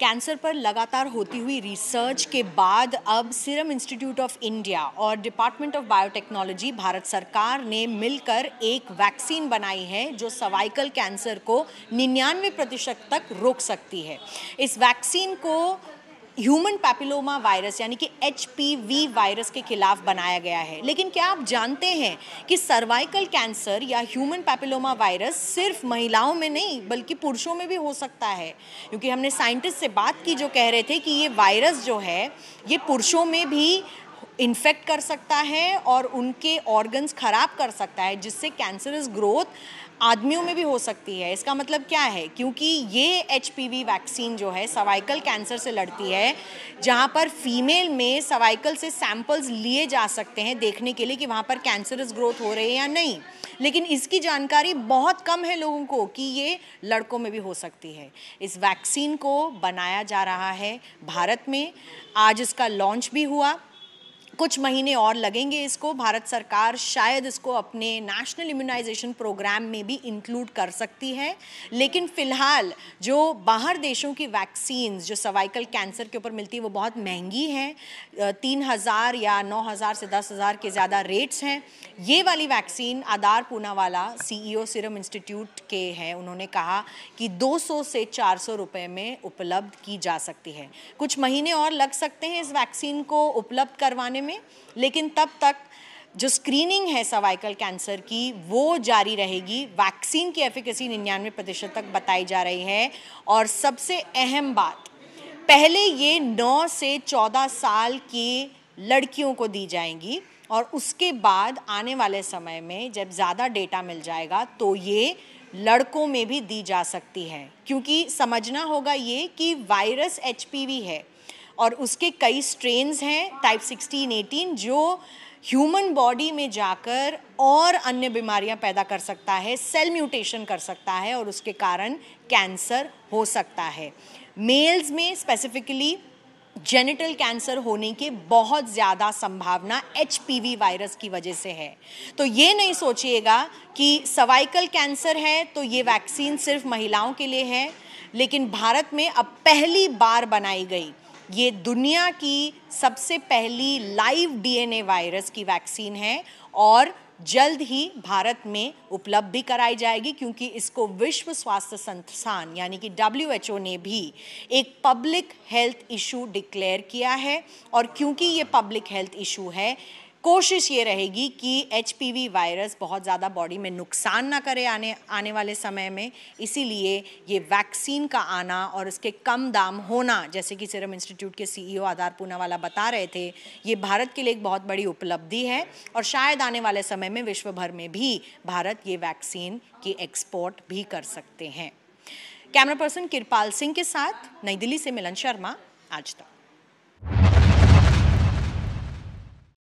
cancer पर लगातार होती हुई रिसर्च के बाद अब सीरम इंस्टीट्यूट ऑफ इंडिया और डिपार्टमेंट ऑफ बायोटेक्नोलॉजी भारत सरकार ने मिलकर एक वैक्सीन बनाई है जो सवाइकल कैंसर को निन्यानवे प्रतिशत तक रोक सकती है इस वैक्सीन को ह्यूमन पैपिलोमा वायरस यानी कि एच वायरस के खिलाफ बनाया गया है लेकिन क्या आप जानते हैं कि सर्वाइकल कैंसर या ह्यूमन पैपिलोमा वायरस सिर्फ महिलाओं में नहीं बल्कि पुरुषों में भी हो सकता है क्योंकि हमने साइंटिस्ट से बात की जो कह रहे थे कि ये वायरस जो है ये पुरुषों में भी इन्फेक्ट कर सकता है और उनके ऑर्गन्स ख़राब कर सकता है जिससे कैंसरस ग्रोथ आदमियों में भी हो सकती है इसका मतलब क्या है क्योंकि ये एच वैक्सीन जो है सवाइकल कैंसर से लड़ती है जहाँ पर फीमेल में सवाइकल से सैंपल्स लिए जा सकते हैं देखने के लिए कि वहाँ पर कैंसरस ग्रोथ हो रही है या नहीं लेकिन इसकी जानकारी बहुत कम है लोगों को कि ये लड़कों में भी हो सकती है इस वैक्सीन को बनाया जा रहा है भारत में आज इसका लॉन्च भी हुआ कुछ महीने और लगेंगे इसको भारत सरकार शायद इसको अपने नेशनल इम्यूनाइजेशन प्रोग्राम में भी इंक्लूड कर सकती है लेकिन फ़िलहाल जो बाहर देशों की वैक्सीन जो सर्वाइकल कैंसर के ऊपर मिलती है वो बहुत महंगी हैं तीन हज़ार या नौ हज़ार से दस हज़ार के ज़्यादा रेट्स हैं ये वाली वैक्सीन आदार पूनावाला ओ सीरम इंस्टीट्यूट के हैं उन्होंने कहा कि सौ से सौ रुपये में उपलब्ध की जा सकती है कुछ महीने और लग सकते हैं इस वैक्सीन को उपलब्ध करवाने करने में लेकिन तब तक जो स्क्रीनिंग है सर्वाइकल कैंसर की वो जारी रहेगी वैक्सीन की एफिकेसी निन्यानवे प्रतिशत तक बताई जा रही है और सबसे अहम बात पहले ये 9 से 14 साल के लड़कियों को दी जाएंगी और उसके बाद आने वाले समय में जब ज़्यादा डेटा मिल जाएगा तो ये लड़कों में भी दी जा सकती है क्योंकि समझना होगा ये कि वायरस एच है और उसके कई स्ट्रेन्स हैं टाइप 16, 18 जो ह्यूमन बॉडी में जाकर और अन्य बीमारियां पैदा कर सकता है सेल म्यूटेशन कर सकता है और उसके कारण कैंसर हो सकता है मेल्स में स्पेसिफिकली जेनिटल कैंसर होने के बहुत ज़्यादा संभावना एच वायरस की वजह से है तो ये नहीं सोचिएगा कि सवाइकल कैंसर है तो ये वैक्सीन सिर्फ महिलाओं के लिए है लेकिन भारत में अब पहली बार बनाई गई ये दुनिया की सबसे पहली लाइव डीएनए वायरस की वैक्सीन है और जल्द ही भारत में उपलब्ध भी कराई जाएगी क्योंकि इसको विश्व स्वास्थ्य संस्थान यानी कि डब्ल्यू ने भी एक पब्लिक हेल्थ इशू डिक्लेयर किया है और क्योंकि ये पब्लिक हेल्थ इशू है कोशिश ये रहेगी कि एच वायरस बहुत ज़्यादा बॉडी में नुकसान ना करे आने आने वाले समय में इसीलिए ये वैक्सीन का आना और इसके कम दाम होना जैसे कि सीरम इंस्टीट्यूट के सीईओ e आधार पूनावाला बता रहे थे ये भारत के लिए एक बहुत बड़ी उपलब्धि है और शायद आने वाले समय में विश्व भर में भी भारत ये वैक्सीन की एक्सपोर्ट भी कर सकते हैं कैमरा पर्सन किरपाल सिंह के साथ नई दिल्ली से मिलन शर्मा आज तक